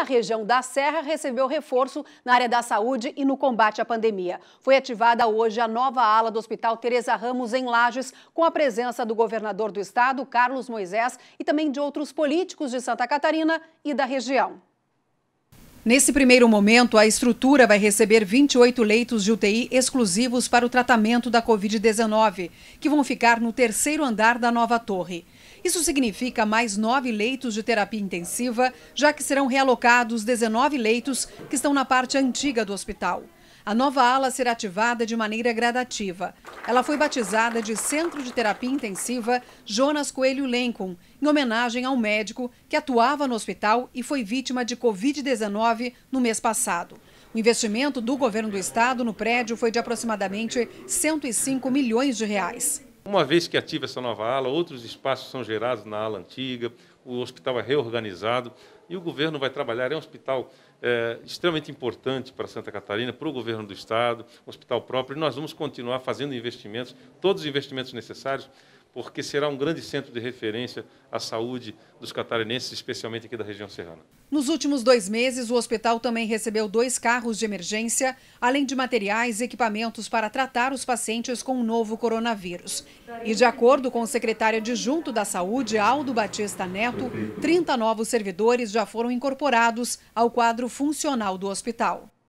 a região da Serra recebeu reforço na área da saúde e no combate à pandemia. Foi ativada hoje a nova ala do Hospital Teresa Ramos em Lages, com a presença do governador do estado, Carlos Moisés, e também de outros políticos de Santa Catarina e da região. Nesse primeiro momento, a estrutura vai receber 28 leitos de UTI exclusivos para o tratamento da Covid-19, que vão ficar no terceiro andar da nova torre. Isso significa mais nove leitos de terapia intensiva, já que serão realocados 19 leitos que estão na parte antiga do hospital. A nova ala será ativada de maneira gradativa. Ela foi batizada de Centro de Terapia Intensiva Jonas Coelho Lincoln, em homenagem ao médico que atuava no hospital e foi vítima de Covid-19 no mês passado. O investimento do governo do estado no prédio foi de aproximadamente 105 milhões de reais. Uma vez que ativa essa nova ala, outros espaços são gerados na ala antiga, o hospital é reorganizado e o governo vai trabalhar. É um hospital é, extremamente importante para Santa Catarina, para o governo do estado, um hospital próprio. E nós vamos continuar fazendo investimentos, todos os investimentos necessários porque será um grande centro de referência à saúde dos catarinenses, especialmente aqui da região serrana. Nos últimos dois meses, o hospital também recebeu dois carros de emergência, além de materiais e equipamentos para tratar os pacientes com o novo coronavírus. E de acordo com o secretário adjunto da Saúde, Aldo Batista Neto, 30 novos servidores já foram incorporados ao quadro funcional do hospital.